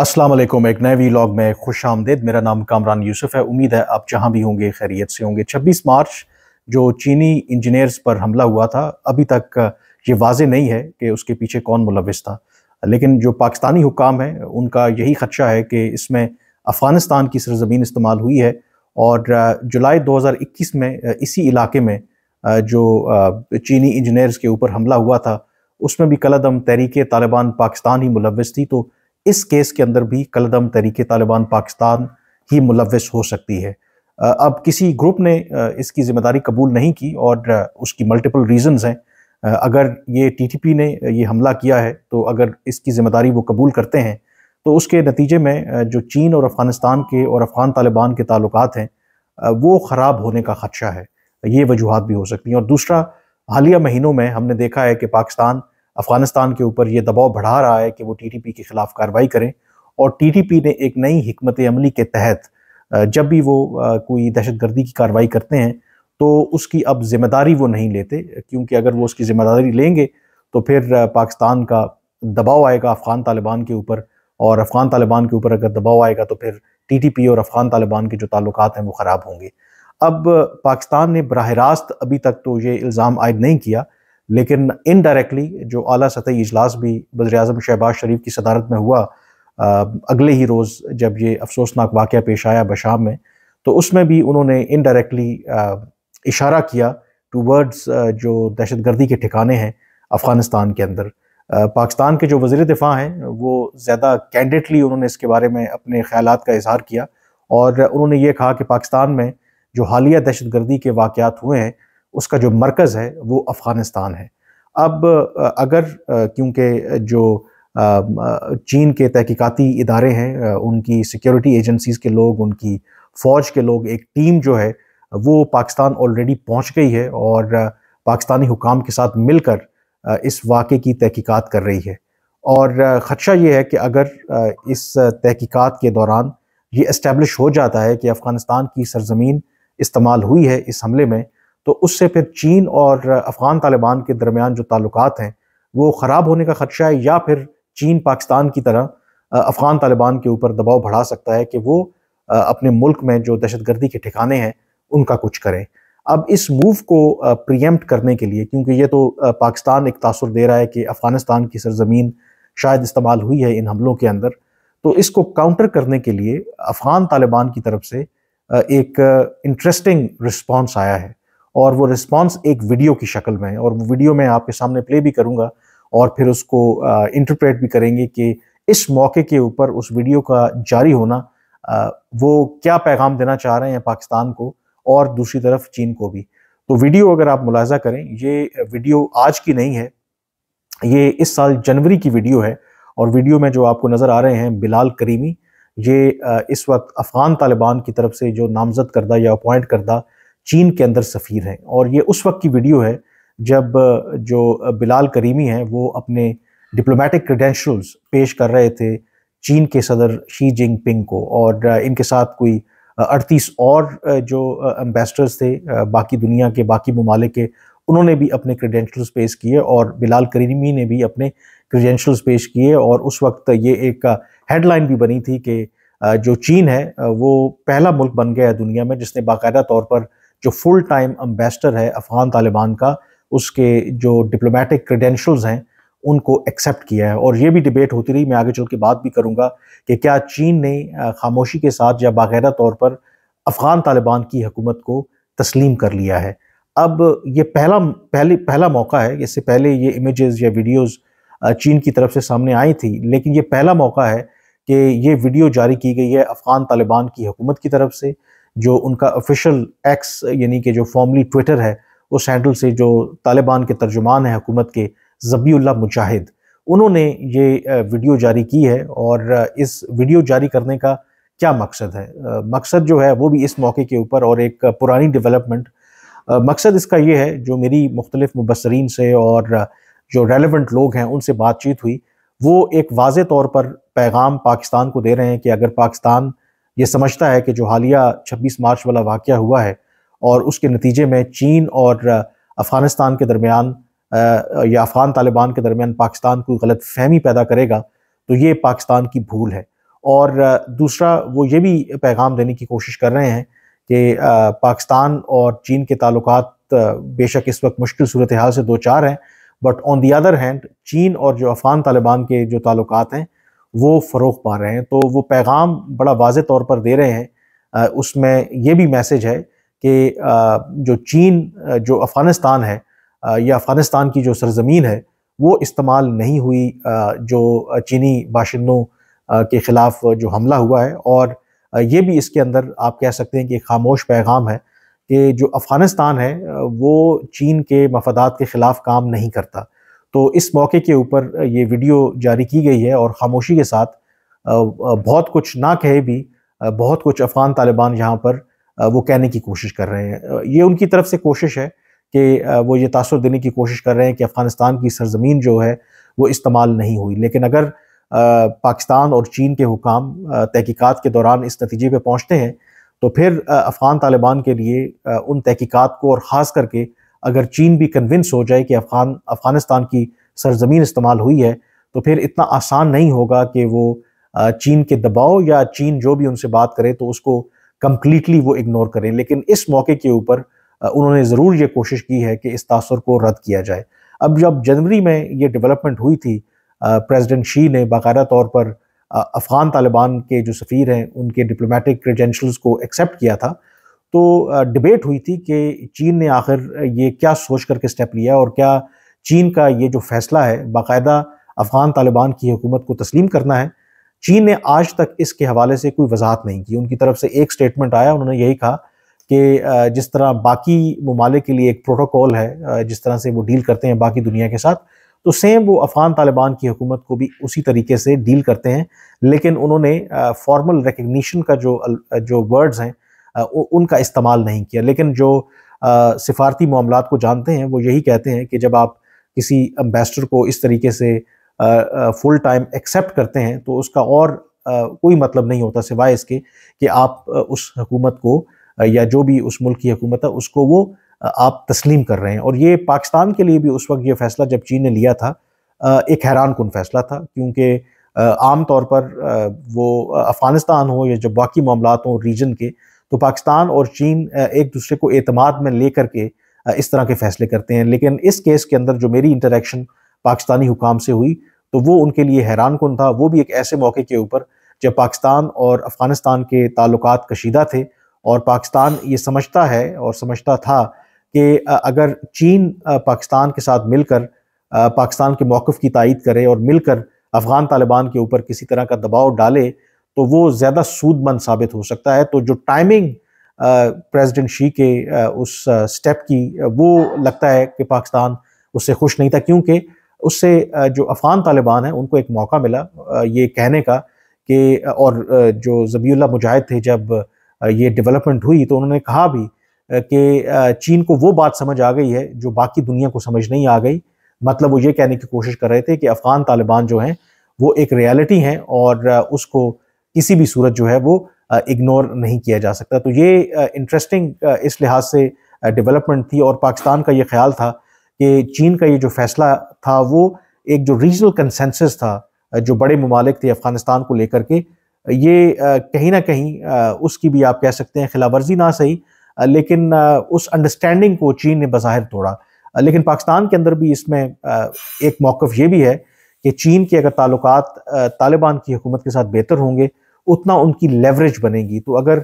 अस्सलाम वालेकुम एक नए लॉग में खुश आमदेद मेरा नाम कामरान यूसुफ है उम्मीद है आप जहाँ भी होंगे खैरियत से होंगे 26 मार्च जो चीनी इंजीनियर्स पर हमला हुआ था अभी तक ये वाज नहीं है कि उसके पीछे कौन मुलविस था लेकिन जो पाकिस्तानी हुकाम है उनका यही खदशा है कि इसमें अफ़गानिस्तान की सरजमीन इस्तेमाल हुई है और जुलाई दो में इसी इलाके में जो चीनी इंजीनियर्स के ऊपर हमला हुआ था उसमें भी कलदम तहरीक तालिबान पाकिस्तान ही मुलविस थी तो इस केस के अंदर भी कलदम तरीके तालिबान पाकिस्तान ही मुलविस हो सकती है अब किसी ग्रुप ने इसकी जिम्मेदारी कबूल नहीं की और उसकी मल्टीपल रीजंस हैं अगर ये टीटीपी ने ये हमला किया है तो अगर इसकी जिम्मेदारी वो कबूल करते हैं तो उसके नतीजे में जो चीन और अफ़गानिस्तान के और अफ़गान तालिबान के ताल्लुक हैं वो ख़राब होने का खदशा है ये वजूहत भी हो सकती हैं और दूसरा हालिया महीनों में हमने देखा है कि पाकिस्तान अफगानिस्तान के ऊपर ये दबाव बढ़ा रहा है कि वो टी के खिलाफ कार्रवाई करें और टी ने एक नई हमत अमली के तहत जब भी वो कोई दहशत गर्दी की कार्रवाई करते हैं तो उसकी अब जिम्मेदारी वो नहीं लेते क्योंकि अगर वो उसकी जिम्मेदारी लेंगे तो फिर पाकिस्तान का दबाव आएगा अफ़गान तालिबान के ऊपर और अफ़गान तालिबान के ऊपर अगर दबाव आएगा तो फिर टी और अफ़गान तालिबान के जो ताल्लुक हैं वो ख़राब होंगे अब पाकिस्तान ने बरह रास्त अभी तक तो ये इल्ज़ाम आयद नहीं किया लेकिन इनडायरेक्टली जो अली सतह इजलास भी वज़र अजम शहबाज शरीफ की सदारत में हुआ आ, अगले ही रोज़ जब ये अफसोसनाक वाक़ पेश आया बशाम में तो उसमें भी उन्होंने इनडायरेक्टली इशारा किया टू वर्ड्स जो दहशत गर्दी के ठिकाने हैं अफ़गानिस्तान के अंदर पाकिस्तान के जो वज़ी दिफ़ा हैं वो ज़्यादा कैंडिडली उन्होंने इसके बारे में अपने ख्याल का इजहार किया और उन्होंने ये कहा कि पाकिस्तान में जो हालिया दहशत गर्दी के वाक़ हुए हैं उसका जो मरकज़ है वो अफ़गानिस्तान है अब अगर क्योंकि जो चीन के तहक़ीकती इदारे हैं उनकी सिक्योरिटी एजेंसीज़ के लोग उनकी फ़ौज के लोग एक टीम जो है वो पाकिस्तान ऑलरेडी पहुंच गई है और पाकिस्तानी हुकाम के साथ मिलकर इस वाक़े की तहकीकात कर रही है और ख़दशा ये है कि अगर इस तहकीकात के दौरान ये इस्टेब्लिश हो जाता है कि अफ़गानिस्तान की सरजमीन इस्तेमाल हुई है इस हमले में तो उससे फिर चीन और अफ़गान तालिबान के दरमियान जो ताल्लुक हैं वो ख़राब होने का ख़दशा है या फिर चीन पाकिस्तान की तरह अफ़गान तालिबान के ऊपर दबाव बढ़ा सकता है कि वो अपने मुल्क में जो दहशतगर्दी के ठिकाने हैं उनका कुछ करें अब इस मूव को प्रियम्प्ट करने के लिए क्योंकि ये तो पाकिस्तान एक तासर दे रहा है कि अफ़गानिस्तान की सरजमीन शायद इस्तेमाल हुई है इन हमलों के अंदर तो इसको काउंटर करने के लिए अफ़गान तालिबान की तरफ से एक इंटरेस्टिंग रिस्पॉन्स आया है और वो रिस्पॉन्स एक वीडियो की शक्ल में है और वीडियो मैं आपके सामने प्ले भी करूँगा और फिर उसको इंटरप्रेट भी करेंगे कि इस मौके के ऊपर उस वीडियो का जारी होना आ, वो क्या पैगाम देना चाह रहे हैं पाकिस्तान को और दूसरी तरफ चीन को भी तो वीडियो अगर आप मुलाजा करें ये वीडियो आज की नहीं है ये इस साल जनवरी की वीडियो है और वीडियो में जो आपको नज़र आ रहे हैं बिलाल करीमी ये इस वक्त अफ़गान तालिबान की तरफ से जो नामजद करदा या अपॉइंट करदा चीन के अंदर सफ़ीर हैं और ये उस वक्त की वीडियो है जब जो बिलाल करीमी हैं वो अपने डिप्लोमेटिक क्रेडेंशल्स पेश कर रहे थे चीन के सदर शी जिंग पिंग को और इनके साथ कोई अड़तीस और जो एम्बेसडर्स थे बाकी दुनिया के बाकी ममालिक के उन्होंने भी अपने क्रेडेंशल्स पेश किए और बिलाल करीमी ने भी अपने क्रेडेंशल्स पेश किए और उस वक्त ये एक हेडलाइन भी बनी थी कि जो चीन है वो पहला मुल्क बन गया है दुनिया में जिसने बाकायदा तौर पर जो फुल टाइम अम्बेसडर है अफ़गान तालिबान का उसके जो डिप्लोमेटिक क्रेडेंशल्स हैं उनको एक्सेप्ट किया है और ये भी डिबेट होती रही मैं आगे चल के बात भी करूँगा कि क्या चीन ने खामोशी के साथ या बाकायदा तौर पर अफ़गान तालिबान की हकूमत को तस्लीम कर लिया है अब ये पहला पहली पहला मौका है इससे पहले ये इमेजेस या वीडियोस चीन की तरफ से सामने आई थी लेकिन ये पहला मौका है कि ये वीडियो जारी की गई है अफ़गान तालिबान की हुकूमत की तरफ से जो उनका ऑफिशियल एक्स यानी कि जो फॉर्मली ट्विटर है उस हैंडल से जो तालिबान के तर्जुमान हैं हुकूमत के जबीउल्ला मुजाहिद उन्होंने ये वीडियो जारी की है और इस वीडियो जारी करने का क्या मकसद है मकसद जो है वो भी इस मौके के ऊपर और एक पुरानी डेवलपमेंट मकसद इसका ये है जो मेरी मुख्तलिफ मुबसरीन से और जो रेलिवेंट लोग हैं उनसे बातचीत हुई वो एक वाज तौर पर पैगाम पाकिस्तान को दे रहे हैं कि अगर पाकिस्तान ये समझता है कि जो हालिया 26 मार्च वाला वाक़ हुआ है और उसके नतीजे में चीन और अफ़गानिस्तान के दरमियान या अफ़गान तालिबान के दरमियान पाकिस्तान कोई गलत फहमी पैदा करेगा तो ये पाकिस्तान की भूल है और दूसरा वो ये भी पैगाम देने की कोशिश कर रहे हैं कि पाकिस्तान और चीन के ताल्लुक बेशक इस वक्त मुश्किल सूरत हाल से दो चार हैं but on the other hand चीन और जो अफ़गान तालिबान के जो ताल्लुक हैं वो फ़रोग पा रहे हैं तो वो पैगाम बड़ा वाज तौर पर दे रहे हैं उसमें यह भी मैसेज है कि जो चीन जो अफ़गानिस्तान है या अफ़गानिस्तान की जो सरजमीन है वो इस्तेमाल नहीं हुई जो चीनी बाशिंदों के ख़िलाफ़ जो हमला हुआ है और ये भी इसके अंदर आप कह सकते हैं कि खामोश पैगाम है कि जो अफ़गानिस्तान है वो चीन के मफादात के ख़िलाफ़ काम नहीं करता तो इस मौके के ऊपर ये वीडियो जारी की गई है और खामोशी के साथ बहुत कुछ ना कहे भी बहुत कुछ अफगान तालिबान यहाँ पर वो कहने की कोशिश कर रहे हैं ये उनकी तरफ से कोशिश है कि वो ये तासर देने की कोशिश कर रहे हैं कि अफ़गानिस्तान की सरजमीन जो है वो इस्तेमाल नहीं हुई लेकिन अगर पाकिस्तान और चीन के हुकाम तहकीक़ात के दौरान इस नतीजे पर पहुँचते हैं तो फिर अफ़गान तालिबान के लिए उन तहकीक़ात को और ख़ास करके अगर चीन भी कन्विंस हो जाए कि अफगान अफगानिस्तान की सरजमीन इस्तेमाल हुई है तो फिर इतना आसान नहीं होगा कि वो चीन के दबाव या चीन जो भी उनसे बात करे तो उसको कम्प्लीटली वो इग्नोर करें लेकिन इस मौके के ऊपर उन्होंने ज़रूर ये कोशिश की है कि इस तासर को रद्द किया जाए अब जब जनवरी में ये डेवलपमेंट हुई थी प्रेसिडेंट शी ने बाकायदा तौर पर अफ़गान तालिबान के जो सफ़ीर हैं उनके डिप्लोमेटिक क्रेडेंशल्स को एक्सेप्ट किया था तो डिबेट हुई थी कि चीन ने आखिर ये क्या सोच करके स्टेप लिया और क्या चीन का ये जो फैसला है बाकायदा अफगान तालिबान की हुकूमत को तस्लीम करना है चीन ने आज तक इसके हवाले से कोई वजाहत नहीं की उनकी तरफ से एक स्टेटमेंट आया उन्होंने यही कहा कि जिस तरह बाकी ममालिक के लिए एक प्रोटोकॉल है जिस तरह से वो डील करते हैं बाकी दुनिया के साथ तो सेम वो अफगान तालिबान की हुकूमत को भी उसी तरीके से डील करते हैं लेकिन उन्होंने फॉर्मल रिकग्निशन का जो जो वर्ड्स हैं उनका इस्तेमाल नहीं किया लेकिन जो सिफारती मामला को जानते हैं वो यही कहते हैं कि जब आप किसी एम्बेसडर को इस तरीके से फुल टाइम एक्सेप्ट करते हैं तो उसका और कोई मतलब नहीं होता सिवाय इसके कि आप उस हकूमत को या जो भी उस मुल्क की हुकूमत है उसको वो आप तस्लीम कर रहे हैं और ये पाकिस्तान के लिए भी उस वक्त ये फैसला जब चीन ने लिया था एक हैरान कन फैसला था क्योंकि आम तौर पर वो अफ़गानिस्तान हो या जो बाकी मामला हों रीजन के तो पाकिस्तान और चीन एक दूसरे को अतमाद में ले करके इस तरह के फैसले करते हैं लेकिन इस केस के अंदर जो मेरी इंटरेक्शन पाकिस्तानी हुकाम से हुई तो वो उनके लिए हैरान कन था वो भी एक ऐसे मौके के ऊपर जब पाकिस्तान और अफ़गानिस्तान के ताल्लुक कशीदा थे और पाकिस्तान ये समझता है और समझता था कि अगर चीन पाकिस्तान के साथ मिलकर पाकिस्तान के मौक़ की तइद करे और मिलकर अफ़गान तालिबान के ऊपर किसी तरह का दबाव डाले तो वो ज़्यादा सूदमंद साबित हो सकता है तो जो टाइमिंग प्रेसिडेंट शी के उस स्टेप की वो लगता है कि पाकिस्तान उससे खुश नहीं था क्योंकि उससे जो अफ़गान तालिबान हैं उनको एक मौका मिला ये कहने का कि और जो जबील्ला मुजाहिद थे जब ये डेवलपमेंट हुई तो उन्होंने कहा भी कि चीन को वो बात समझ आ गई है जो बाकी दुनिया को समझ नहीं आ गई मतलब वो ये कहने की कोशिश कर रहे थे कि अफ़गान तालिबान जो हैं वो एक रियलिटी हैं और उसको किसी भी सूरत जो है वो इग्नोर नहीं किया जा सकता तो ये इंटरेस्टिंग इस लिहाज से डेवलपमेंट थी और पाकिस्तान का ये ख्याल था कि चीन का ये जो फैसला था वो एक जो रीजनल कंसेंसस था जो बड़े ममालिक थे अफ़गानिस्तान को लेकर के ये कहीं ना कहीं उसकी भी आप कह सकते हैं खिलाफ वर्जी ना सही लेकिन उस अंडरस्टैंडिंग को चीन ने बाहिर तोड़ा लेकिन पाकिस्तान के अंदर भी इसमें एक मौक़ ये भी है कि चीन के अगर ताल्लुक तालिबान की हुकूमत के साथ बेहतर होंगे उतना उनकी लेवरेज बनेगी तो अगर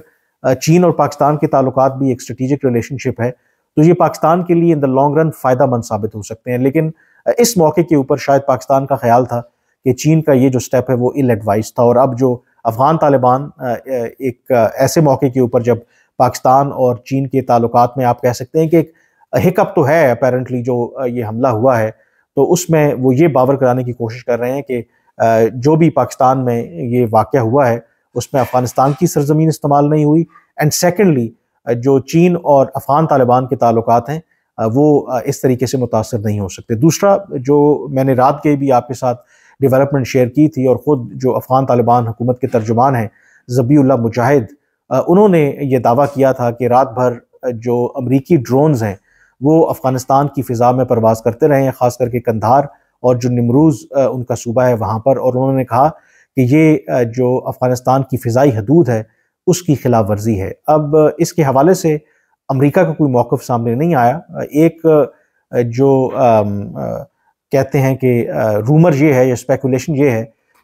चीन और पाकिस्तान के ताल्लुक भी एक स्ट्रेटिजिक रिलेशनशिप है तो ये पाकिस्तान के लिए इन द लॉन्ग रन फ़ायदा मंद साबित हो सकते हैं लेकिन इस मौके के ऊपर शायद पाकिस्तान का ख्याल था कि चीन का ये जो स्टेप है वो इल एडवाइस था और अब जो अफ़गान तालिबान एक ऐसे मौके के ऊपर जब पाकिस्तान और चीन के ताल्लुक में आप कह सकते हैं कि एक हिकअप तो है अपेरेंटली जो ये हमला हुआ है तो उसमें वो ये बावर कराने की कोशिश कर रहे हैं कि जो भी पाकिस्तान में ये वाक़ हुआ है उसमें अफगानिस्तान की सरजमीन इस्तेमाल नहीं हुई एंड सेकेंडली जो चीन और अफगान तालिबान के ताल्लुक हैं वो इस तरीके से मुतासर नहीं हो सकते दूसरा जो मैंने रात के भी आपके साथ डेवलपमेंट शेयर की थी और ख़ुद जो अफ़गान तालिबान हुकूमत के तर्जुमान हैं जबीउल्ला मुजाहिद उन्होंने ये दावा किया था कि रात भर जो अमरीकी ड्रोन्स हैं वो अफ़गानिस्तान की फ़िज़ा में परवाज़ करते रहे हैं ख़ास करके कंधार और जो निमरूज़ उनका सूबा है वहाँ पर और उन्होंने कहा कि ये जो अफ़गानिस्तान की फ़िज़ाई हदूद है उसकी खिलाफ वर्जी है अब इसके हवाले से अमरीका का कोई मौक़ सामने नहीं आया एक जो आम, आ, कहते हैं कि रूमर ये है या स्पेकुलेशन ये है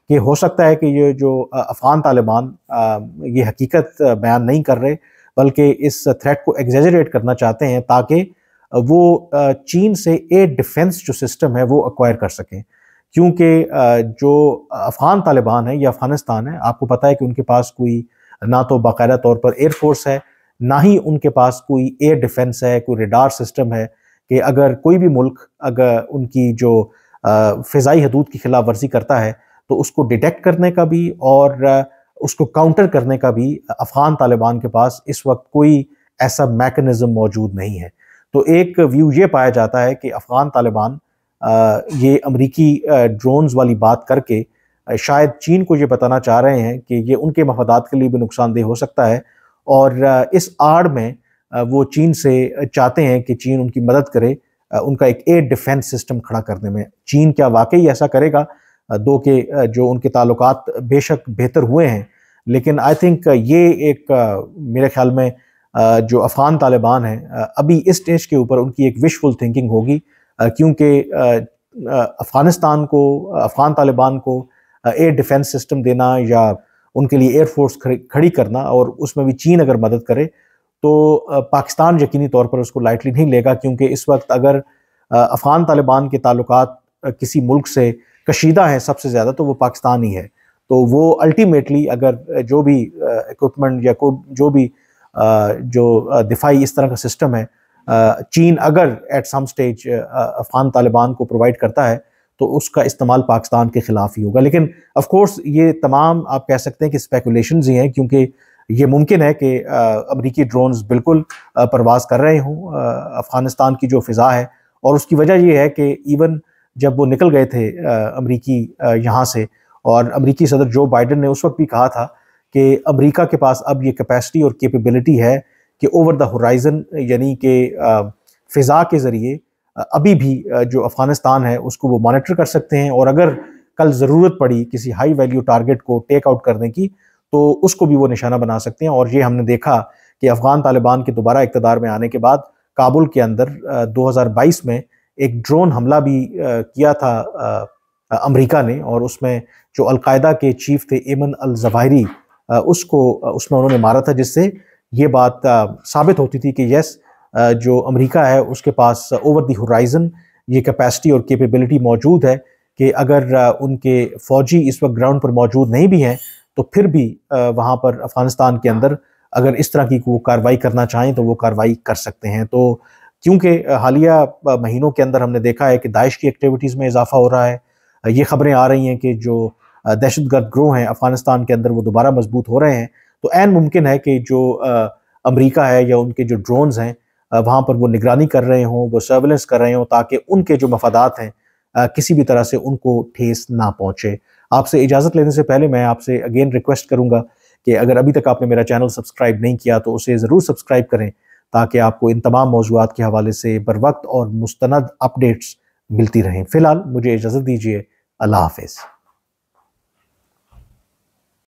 कि हो सकता है कि ये जो अफ़गान तालिबान ये हकीकत बयान नहीं कर रहे बल्कि इस थ्रेट को एग्जेजरेट करना चाहते हैं ताकि वो चीन से एयर डिफेंस जो सिस्टम है वो अक्वायर कर सकें क्योंकि जो अफ़गान तालिबान है या अफ़गानिस्तान है आपको पता है कि उनके पास कोई ना तो बाकायदा तौर पर एयरफोर्स है ना ही उनके पास कोई एयर डिफेंस है कोई रेडार सिस्टम है कि अगर कोई भी मुल्क अगर उनकी जो फ़ाई हदूद की खिलाफ वर्जी करता है तो उसको डिटेक्ट करने का भी और उसको काउंटर करने का भी अफ़गान तालिबान के पास इस वक्त कोई ऐसा मेकनिज़म मौजूद नहीं है तो एक व्यू ये पाया जाता है कि अफ़गान तालिबान ये अमरीकी ड्रोन्स वाली बात करके शायद चीन को ये बताना चाह रहे हैं कि ये उनके मफादात के लिए भी नुकसानदेह हो सकता है और इस आड़ में वो चीन से चाहते हैं कि चीन उनकी मदद करे उनका एक एयर डिफेंस सिस्टम खड़ा करने में चीन क्या वाकई ऐसा करेगा दो के जो उनके ताल्लुक बेशक बेहतर हुए हैं लेकिन आई थिंक ये एक मेरे ख्याल में जो अफ़गान तालिबान हैं अभी इस स्टेज के ऊपर उनकी एक विशफुल थिंकिंग होगी क्योंकि अफ़गानिस्तान को अफ़गान तालिबान को एयर डिफेंस सिस्टम देना या उनके लिए एयरफोर्स खड़ी करना और उसमें भी चीन अगर मदद करे तो पाकिस्तान यकीनी तौर पर उसको लाइटली नहीं लेगा क्योंकि इस वक्त अगर अफ़गान तालिबान के ताल्लुक किसी मुल्क से कशीदा हैं सबसे ज़्यादा तो वो पाकिस्तान ही है तो वो अल्टीमेटली अगर जो भी इक्विपमेंट या को जो भी जो दिफाई इस तरह का सिस्टम है चीन अगर at some stage Afghan Taliban को प्रोवाइड करता है तो उसका इस्तेमाल पाकिस्तान के ख़िलाफ़ ही होगा लेकिन ऑफ कोर्स ये तमाम आप कह सकते हैं कि स्पेकुलेशन ही हैं क्योंकि ये मुमकिन है कि अमरीकी ड्रोन्स बिल्कुल परवाज कर रहे हों अफ़गानिस्तान की जो फ़िज़ा है और उसकी वजह यह है कि इवन जब वो निकल गए थे अमरीकी यहाँ से और अमरीकी सदर जो बाइडन ने उस वक्त भी कहा था कि अमरीका के पास अब ये कैपेसिटी और केपेबिलिटी है कि ओवर द होराइज़न यानी कि फ़िज़ा के ज़रिए अभी भी जो अफ़गानिस्तान है उसको वो मॉनिटर कर सकते हैं और अगर कल ज़रूरत पड़ी किसी हाई वैल्यू टारगेट को टेक आउट करने की तो उसको भी वो निशाना बना सकते हैं और ये हमने देखा कि अफ़गान तालिबान के दोबारा इकतदार में आने के बाद काबुल के अंदर 2022 में एक ड्रोन हमला भी किया था अमेरिका ने और उसमें जो अलकायदा के चीफ थे एमन अल जवाहरी उसको उसमें उन्होंने मारा था जिससे ये बात साबित होती थी कि यस जो अमेरिका है उसके पास ओवर दी होराइज़न ये कैपेसिटी और कैपेबिलिटी मौजूद है कि अगर उनके फ़ौजी इस वक्त ग्राउंड पर मौजूद नहीं भी हैं तो फिर भी वहाँ पर अफ़गानिस्तान के अंदर अगर इस तरह की वो कार्रवाई करना चाहें तो वो कार्रवाई कर सकते हैं तो क्योंकि हालिया महीनों के अंदर हमने देखा है कि दाइश की एक्टिविटीज़ में इजाफा हो रहा है ये खबरें आ रही हैं कि जो दहशत गर्द ग्रोह हैं अफ़गानिस्तान के अंदर वो दोबारा मजबूत हो रहे हैं तो एन मुमकिन है कि जो अमेरिका है या उनके जो ड्रोन्स हैं वहाँ पर वो निगरानी कर रहे हों वो सर्वेलेंस कर रहे हों ताकि उनके जो मफादात हैं किसी भी तरह से उनको ठेस ना पहुँचे आपसे इजाज़त लेने से पहले मैं आपसे अगेन रिक्वेस्ट करूँगा कि अगर अभी तक आपने मेरा चैनल सब्सक्राइब नहीं किया तो उसे ज़रूर सब्सक्राइब करें ताकि आपको इन तमाम मौजूद के हवाले से बर वक्त और मुस्त अपडेट्स मिलती रहें फ़िलहाल मुझे इजाज़त दीजिए अल्लाह हाफिज़